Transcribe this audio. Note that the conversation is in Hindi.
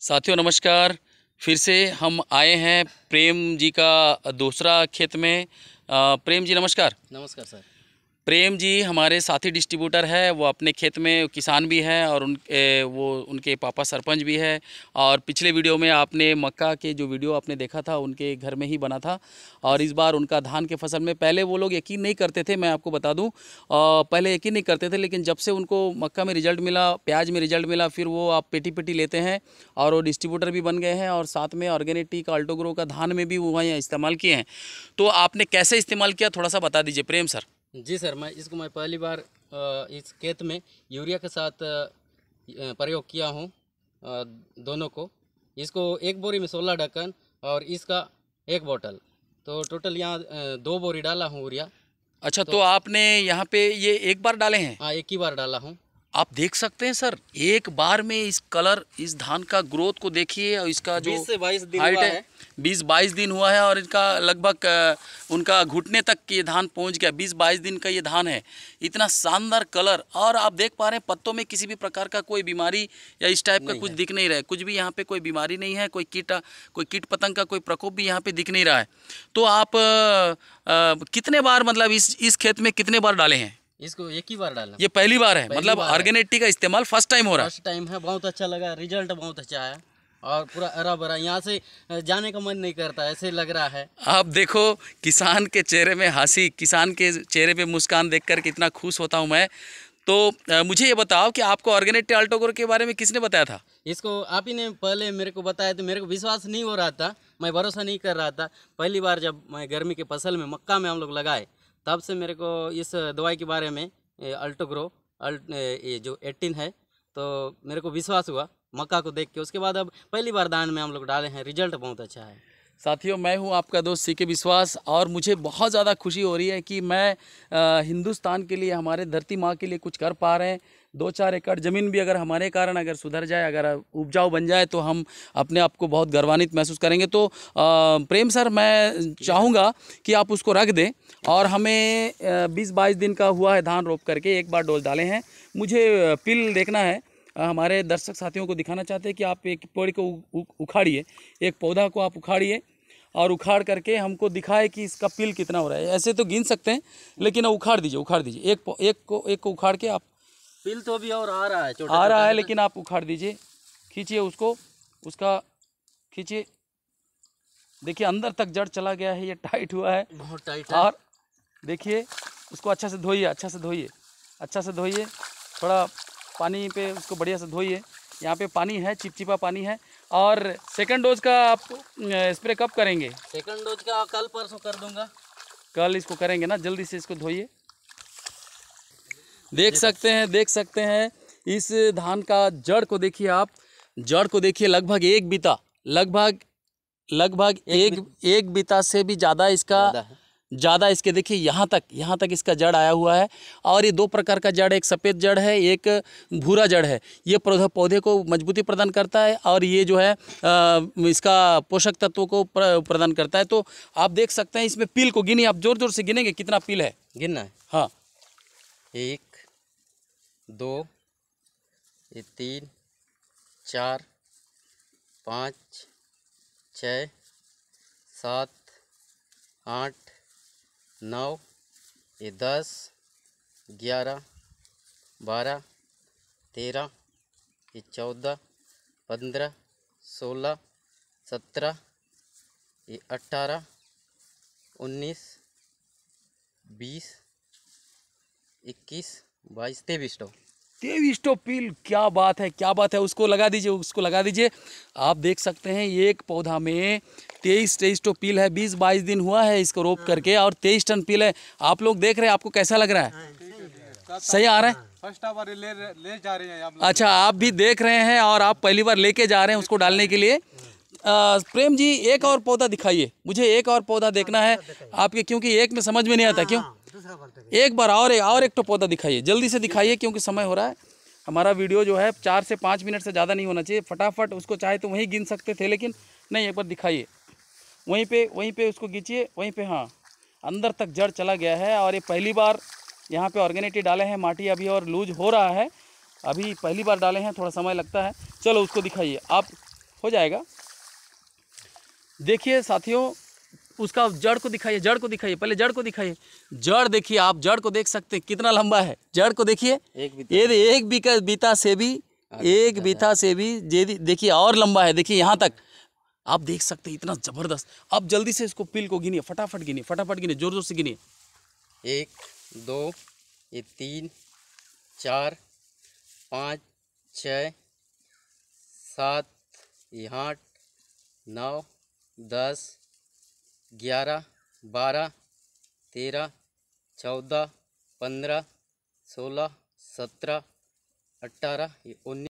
साथियों नमस्कार फिर से हम आए हैं प्रेम जी का दूसरा खेत में प्रेम जी नमस्कार नमस्कार सर प्रेम जी हमारे साथी डिस्ट्रीब्यूटर है वो अपने खेत में किसान भी हैं और उन वो उनके पापा सरपंच भी है और पिछले वीडियो में आपने मक्का के जो वीडियो आपने देखा था उनके घर में ही बना था और इस बार उनका धान के फसल में पहले वो लोग यकीन नहीं करते थे मैं आपको बता दूँ पहले यकीन नहीं करते थे लेकिन जब से उनको मक्का में रिजल्ट मिला प्याज में रिजल्ट मिला फिर वो आप पेटी पेटी लेते हैं और वो डिस्ट्रीब्यूटर भी बन गए हैं और साथ में ऑर्गेनिक टी का अल्टोग्रो का धान में भी वहाँ इस्तेमाल किए हैं तो आपने कैसे इस्तेमाल किया थोड़ा सा बता दीजिए प्रेम सर जी सर मैं इसको मैं पहली बार इस खेत में यूरिया के साथ प्रयोग किया हूँ दोनों को इसको एक बोरी में सोलह ढक्कन और इसका एक बोतल तो टोटल यहाँ दो बोरी डाला हूँ यूरिया अच्छा तो, तो आपने यहाँ पे ये एक बार डाले हैं हाँ एक ही बार डाला हूँ आप देख सकते हैं सर एक बार में इस कलर इस धान का ग्रोथ को देखिए और इसका जो बाईस दिन हाइट है बीस बाईस दिन हुआ है और इनका लगभग उनका घुटने तक ये धान पहुंच गया बीस बाईस दिन का ये धान है इतना शानदार कलर और आप देख पा रहे हैं पत्तों में किसी भी प्रकार का कोई बीमारी या इस टाइप का कुछ दिख नहीं रहा है कुछ भी यहाँ पे कोई बीमारी नहीं है कोई कीट कोई कीट पतंग का कोई प्रकोप भी यहाँ पर दिख नहीं रहा है तो आप आ, कितने बार मतलब इस इस खेत में कितने बार डाले हैं इसको एक ही बार डाला ये पहली बार है पहली मतलब ऑर्गेनिक का इस्तेमाल फर्स्ट टाइम हो रहा है फर्स्ट टाइम है बहुत अच्छा लगा रिजल्ट बहुत अच्छा है और पूरा हरा भरा यहाँ से जाने का मन नहीं करता ऐसे लग रहा है आप देखो किसान के चेहरे में हंसी किसान के चेहरे पे मुस्कान देख कर कितना खुश होता हूँ मैं तो मुझे ये बताओ कि आपको ऑर्गेनिक टेल्टोकोर के बारे में किसने बताया था इसको आप ही ने पहले मेरे को बताया तो मेरे को विश्वास नहीं हो रहा था मैं भरोसा नहीं कर रहा था पहली बार जब मैं गर्मी के फसल में मक्का में हम लोग लगाए तब से मेरे को इस दवाई के बारे में अल्टोग्रो अल्ट ये जो एटीन है तो मेरे को विश्वास हुआ मक्का को देख के उसके बाद अब पहली बार दान में हम लोग डाले हैं रिजल्ट बहुत अच्छा है साथियों मैं हूं आपका दोस्त सी के विश्वास और मुझे बहुत ज़्यादा खुशी हो रही है कि मैं हिंदुस्तान के लिए हमारे धरती माँ के लिए कुछ कर पा रहे हैं दो चार एकड़ ज़मीन भी अगर हमारे कारण अगर सुधर जाए अगर उपजाऊ बन जाए तो हम अपने आप को बहुत गर्वान्वित महसूस करेंगे तो आ, प्रेम सर मैं चाहूँगा कि आप उसको रख दें और हमें बीस बाईस दिन का हुआ है धान रोप करके एक बार डोल डाले हैं मुझे पिल देखना है हमारे दर्शक साथियों को दिखाना चाहते हैं कि आप एक पेड़ को उखाड़िए एक पौधा को आप उखाड़िए और उखाड़ करके हमको दिखाए कि इसका पिल कितना हो रहा है ऐसे तो गिन सकते हैं लेकिन उखाड़ दीजिए उखाड़ दीजिए एक एक को एक को उखाड़ के आप पिल तो अभी और आ रहा है आ रहा है लेकिन आप उखाड़ दीजिए खींचिए उसको उसका खींचिए देखिए अंदर तक जड़ चला गया है ये टाइट हुआ है बहुत टाइट और देखिए उसको अच्छा से धोइए अच्छा से धोइए अच्छा से धोइए थोड़ा पानी पे उसको बढ़िया से धोइए यहाँ पे पानी है चिपचिपा पानी है और सेकंड डोज का आप स्प्रे कब करेंगे सेकंड डोज का कल परसों कर दूंगा कल इसको करेंगे ना जल्दी से इसको धोइए देख सकते हैं देख सकते हैं इस धान का जड़ को देखिए आप जड़ को देखिए लगभग एक बीता लगभग लगभग एक एक बीता से भी ज़्यादा इसका ज़्यादा इसके देखिए यहाँ तक यहाँ तक इसका जड़ आया हुआ है और ये दो प्रकार का जड़ एक सफ़ेद जड़ है एक भूरा जड़ है ये पौधा पौधे को मजबूती प्रदान करता है और ये जो है इसका पोषक तत्वों को प्रदान करता है तो आप देख सकते हैं इसमें पील को गिनी आप ज़ोर ज़ोर से गिनेंगे कितना पील है गिनना है हाँ एक दो ये तीन चार पाँच छ सात आठ नौ ये दस ग्यारह बारह तेरह ये चौदह पंद्रह सोलह सत्रह ये अट्ठारह उन्नीस बीस इक्कीस बाईस तेईस टो तेईस टोपिल क्या बात है क्या बात है उसको लगा दीजिए उसको लगा दीजिए आप देख सकते हैं एक पौधा में तेईस तेईस टो पील है बीस बाईस दिन हुआ है इसको रोप करके और तेईस टन पील है आप लोग देख रहे हैं आपको कैसा लग रहा है सही आ रहा है फर्स्ट आवर ले ले जा रहे हैं आप अच्छा आप भी देख रहे हैं और आप पहली बार लेके जा रहे हैं उसको डालने के लिए आ, प्रेम जी एक और पौधा दिखाइए मुझे एक और पौधा देखना है आपके क्योंकि एक में समझ में नहीं आता क्यों एक बार और एक और एक तो पौधा दिखाइए जल्दी से दिखाइए क्योंकि समय हो रहा है हमारा वीडियो जो है चार से पाँच मिनट से ज़्यादा नहीं होना चाहिए फटाफट उसको चाहे तो वहीं गिन सकते थे लेकिन नहीं एक बार दिखाइए वहीं पे वहीं पे उसको खींचिए वहीं पे हाँ अंदर तक जड़ चला गया है और ये पहली बार यहाँ पे ऑर्गेनिटी डाले हैं माटी अभी और लूज हो रहा है अभी पहली बार डाले हैं थोड़ा समय लगता है चलो उसको दिखाइए आप हो जाएगा देखिए साथियों उसका जड़ को दिखाइए जड़ को दिखाइए पहले जड़ को दिखाइए जड़ देखिए आप जड़ को देख सकते हैं कितना लंबा है जड़ को देखिए ये एक बीता से भी एक बीता से भी देखिए और लंबा है देखिए यहाँ तक आप देख सकते हैं इतना ज़बरदस्त आप जल्दी से इसको पिल को गिनिए फटाफट गिनिए फटाफट गिनिए जोर जोर से गिनिए एक दो ये तीन चार पाँच छ सात आठ नौ दस ग्यारह बारह तेरह चौदह पंद्रह सोलह सत्रह अट्ठारह उन्नीस